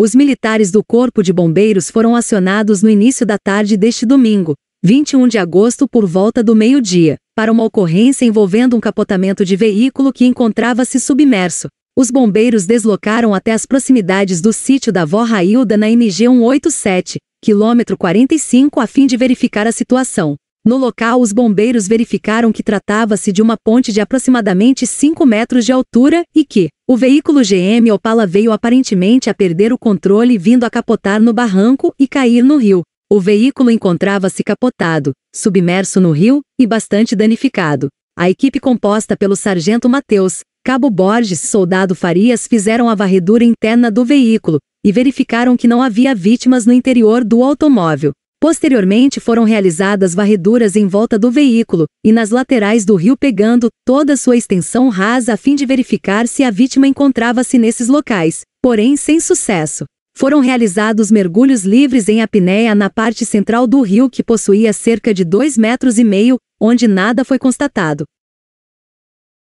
Os militares do Corpo de Bombeiros foram acionados no início da tarde deste domingo, 21 de agosto, por volta do meio-dia, para uma ocorrência envolvendo um capotamento de veículo que encontrava-se submerso. Os bombeiros deslocaram até as proximidades do sítio da Vó Railda na MG 187, quilômetro 45, a fim de verificar a situação. No local, os bombeiros verificaram que tratava-se de uma ponte de aproximadamente 5 metros de altura e que o veículo GM Opala veio aparentemente a perder o controle vindo a capotar no barranco e cair no rio. O veículo encontrava-se capotado, submerso no rio e bastante danificado. A equipe composta pelo sargento Mateus, cabo Borges e soldado Farias fizeram a varredura interna do veículo e verificaram que não havia vítimas no interior do automóvel. Posteriormente foram realizadas varreduras em volta do veículo e nas laterais do rio pegando toda sua extensão rasa a fim de verificar se a vítima encontrava-se nesses locais, porém sem sucesso. Foram realizados mergulhos livres em apneia na parte central do rio que possuía cerca de 2,5 metros e meio, onde nada foi constatado.